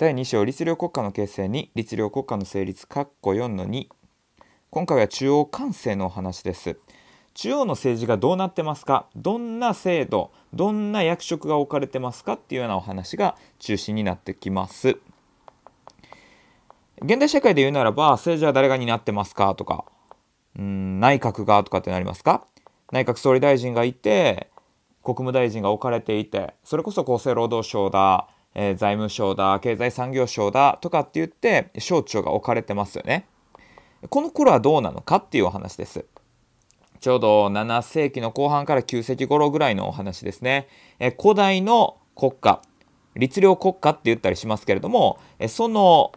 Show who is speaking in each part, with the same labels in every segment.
Speaker 1: 第2章律令国家の形成に律令国家の成立括弧4の2今回は中央管制のお話です中央の政治がどうなってますかどんな制度どんな役職が置かれてますかっていうようなお話が中心になってきます現代社会で言うならば政治は誰が担ってますかとかうん内閣がとかってなりますか内閣総理大臣がいて国務大臣が置かれていてそれこそ厚生労働省だえー、財務省だ、経済産業省だとかって言って省庁が置かれてますよね。この頃はどうなのかっていうお話です。ちょうど7世紀の後半から9世紀頃ぐらいのお話ですね。え古代の国家、律令国家って言ったりしますけれども、えその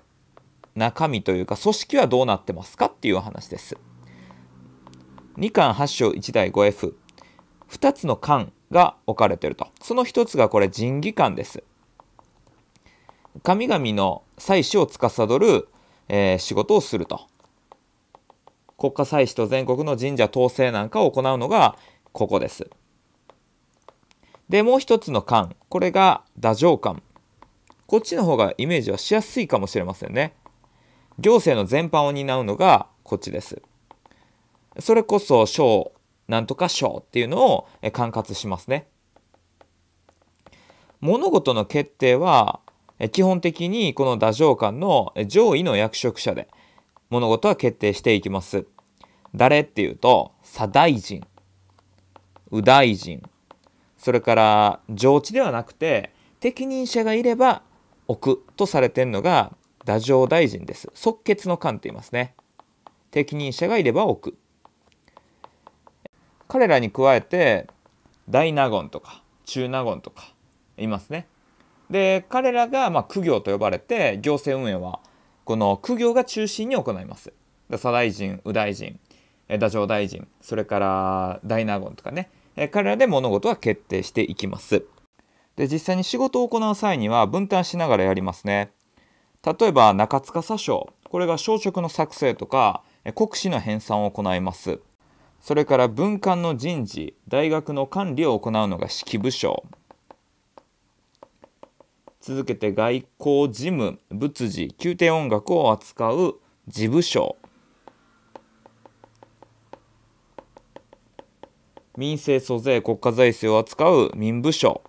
Speaker 1: 中身というか組織はどうなってますかっていうお話です。2巻8章1台 5F2 つの巻が置かれてるとその1つがこれ仁義館です神々の祭祀を司る、えー、仕事をすると。国家祭祀と全国の神社統制なんかを行うのがここです。で、もう一つの官、これが太政官。こっちの方がイメージはしやすいかもしれませんね。行政の全般を担うのがこっちです。それこそ省、なんとか省っていうのを管轄しますね。物事の決定は基本的にこの太政官の上位の役職者で物事は決定していきます。誰っていうと左大臣右大臣それから上智ではなくて適任者がいれば置くとされてるのが太政大臣です。即決の官と言いますね。適任者がいれば置く。彼らに加えて大納言とか中納言とかいますね。で彼らがま苦行と呼ばれて行政運営はこの苦行が中心に行います。左大臣右大臣太政大臣それから大納言とかね彼らで物事は決定していきます。で実際に仕事を行う際には分担しながらやりますね。例えば中塚左将これが小職の作成とか国史の編纂を行います。それから文官の人事大学の管理を行うのが指揮部署続けて外交事務仏事宮廷音楽を扱う事務所民政租税国家財政を扱う民部省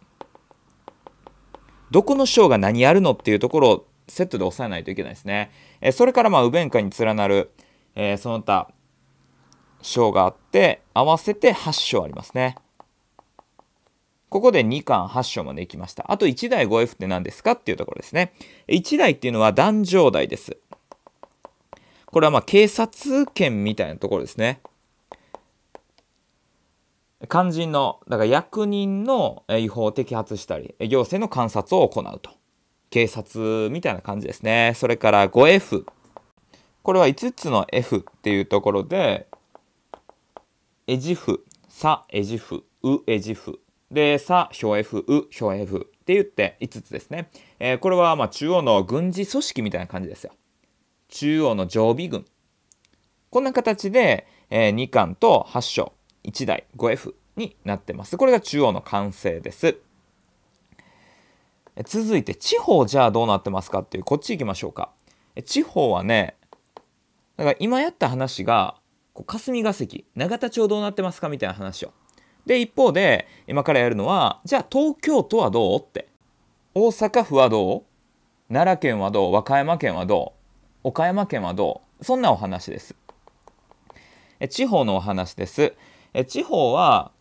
Speaker 1: どこの省が何やるのっていうところをセットで押さえないといけないですね、えそれからまあ右弁下に連なる、えー、その他省があって合わせて8省ありますねここで2巻8章まで行きました。あと1台 5F って何ですかっていうところですね。1台っていうのは壇上台です。これはまあ警察権みたいなところですね。肝心の、だから役人の違法を摘発したり、行政の観察を行うと。警察みたいな感じですね。それから 5F。これは5つの F っていうところで、エジフ、サエジフ、ウエジフ、で、さ、表 F、う、表 F って言って5つですね。えー、これはま中央の軍事組織みたいな感じですよ。中央の常備軍。こんな形で、えー、2巻と8章、1台 5F になってます。これが中央の完成です。続いて地方じゃあどうなってますかっていうこっち行きましょうか。地方はね、だから今やった話が、こう霞が関、永田町どうなってますかみたいな話をで、一方で、今からやるのは、じゃあ東京都はどうって。大阪府はどう奈良県はどう和歌山県はどう岡山県はどうそんなお話です。え地方のお話です。え地方は、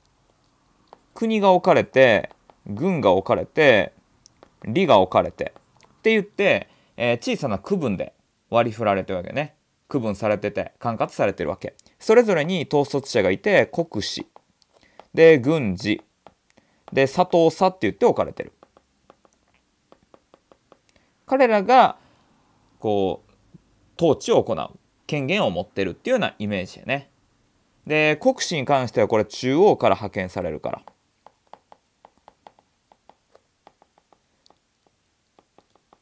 Speaker 1: 国が置かれて、軍が置かれて、利が置かれて、って言って、えー、小さな区分で割り振られてるわけね。区分されてて、管轄されてるわけ。それぞれに統率者がいて、国士で、郡司。で、佐藤佐って言って置かれてる。彼らが、こう、統治を行う。権限を持ってるっていうようなイメージやね。で、国司に関してはこれ中央から派遣されるから。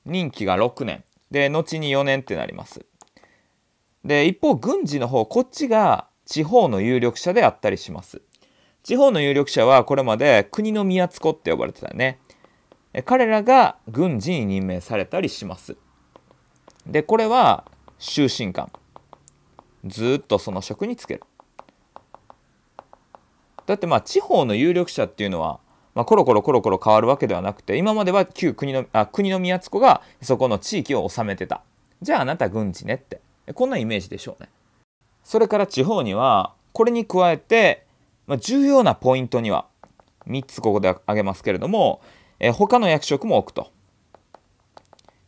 Speaker 1: 任期が6年。で、後に4年ってなります。で、一方、軍事の方、こっちが地方の有力者であったりします。地方の有力者はこれまで国の宮津子って呼ばれてたね。彼らが軍事に任命されたりします。で、これは終身官。ずっとその職に就ける。だってまあ地方の有力者っていうのは、まあ、コロコロコロコロ変わるわけではなくて今までは旧国のあ国の宮津子がそこの地域を治めてたじゃああなた軍事ねってこんなイメージでしょうねそれから地方にはこれに加えてまあ、重要なポイントには3つここで挙げますけれども、えー、他の役職も置くと。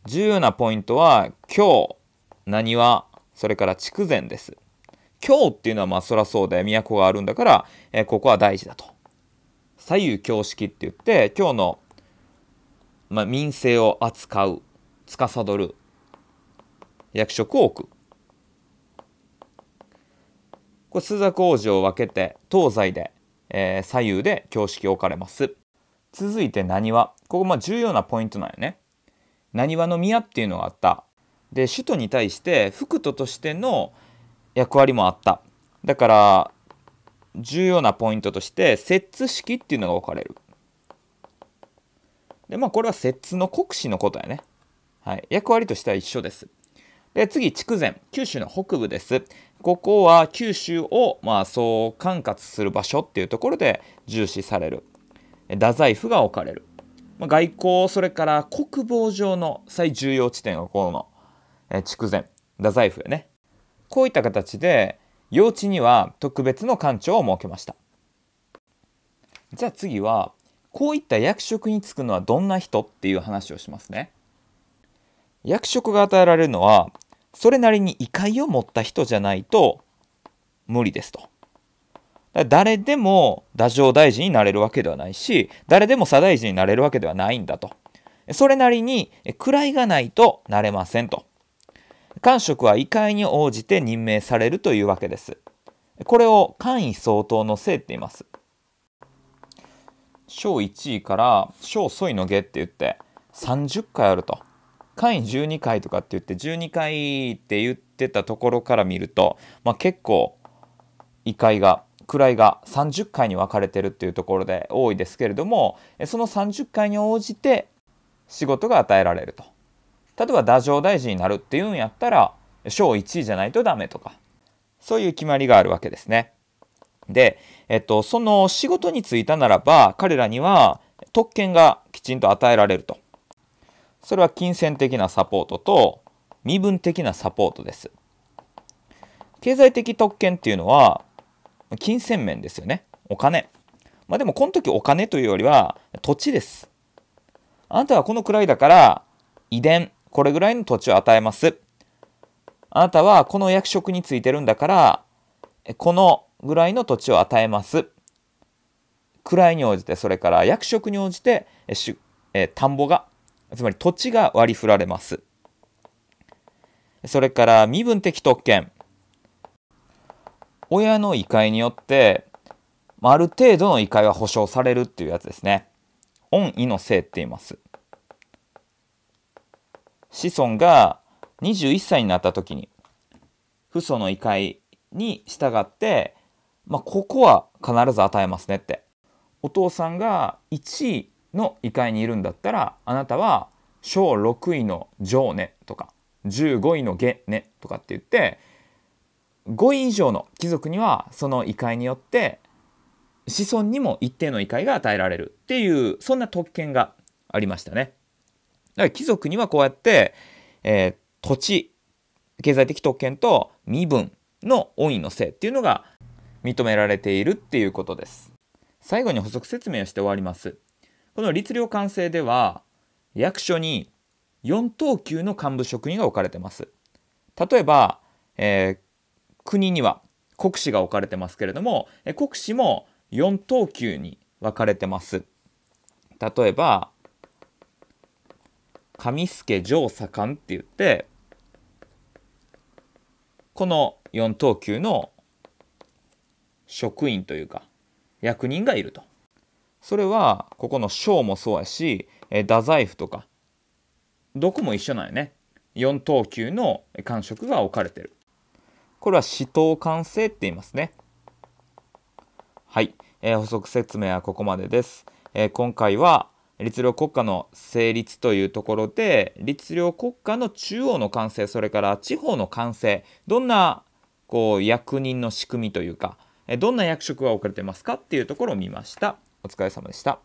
Speaker 1: 重要なポイントは京、何は、それから筑前です。京っていうのはまあそらそうで都があるんだから、えー、ここは大事だと。左右京式って言って京の、まあ、民政を扱う司る役職を置くこれ朱雀王子を分けて東西で、えー、左右で標識を置かれます続いて何はここまあ重要なポイントなんよね何はの宮っていうのがあったで首都に対して副都としての役割もあっただから重要なポイントとして摂津式っていうのが置かれるでまあこれは摂津の国司のことやね、はい、役割としては一緒ですで次、筑前、九州の北部です。ここは九州を、まあ、う管轄する場所っていうところで重視される。太宰府が置かれる。まあ、外交、それから国防上の最重要地点がこの、え筑前、太宰府ね。こういった形で、用地には特別の官庁を設けました。じゃあ次は、こういった役職に就くのはどんな人っていう話をしますね。役職が与えられるのはそれなりに異界を持った人じゃないと無理ですと。誰でも太政大臣になれるわけではないし、誰でも左大臣になれるわけではないんだと。それなりに位がないとなれませんと。官職は異界に応じて任命されるというわけです。これを官位相当の姓って言います。小1位から小ソいの下って言って30回あると。会員12回とかって言って12回って言ってたところから見ると、まあ、結構異界が位が30回に分かれてるっていうところで多いですけれどもその30回に応じて仕事が与えられると例えば太政大臣になるっていうんやったら賞1位じゃないとダメとかそういう決まりがあるわけですねで、えっと、その仕事に就いたならば彼らには特権がきちんと与えられるとそれは金銭的なサポートと身分的なサポートです。経済的特権っていうのは金銭面ですよね。お金。まあでもこの時お金というよりは土地です。あなたはこのくらいだから遺伝、これぐらいの土地を与えます。あなたはこの役職についてるんだからこのぐらいの土地を与えます。くらいに応じてそれから役職に応じて、え田んぼがつまり土地が割り振られます。それから身分的特権。親の異界によって、ある程度の異界は保障されるっていうやつですね。恩義の性って言います。子孫が21歳になった時に、父祖の異界に従って、まあ、ここは必ず与えますねって。お父さんが1位の異界にいるんだったらあなたは小6位の上ねとか15位の下ねとかって言って5位以上の貴族にはその異界によって子孫にも一定の異界が与えられるっていうそんな特権がありましたね。だから貴族にはこうやって、えー、土地経済的特権と身分の恩義の性っていうのが認められているっていうことです。最後に補足説明をして終わります。この律令官制では役所に4等級の幹部職員が置かれてます。例えば、えー、国には国司が置かれてますけれども、え国司も4等級に分かれてます。例えば、上助上左官って言って、この4等級の職員というか役人がいると。それはここの小もそうやし、えー、太宰府とかどこも一緒なんよね4等級の官職が置かれてるこれは死闘完成って言いますねはい、えー、補足説明はここまでです、えー、今回は律令国家の成立というところで律令国家の中央の完成それから地方の完成どんなこう役人の仕組みというかどんな役職が置かれてますかっていうところを見ました。お疲れ様でした。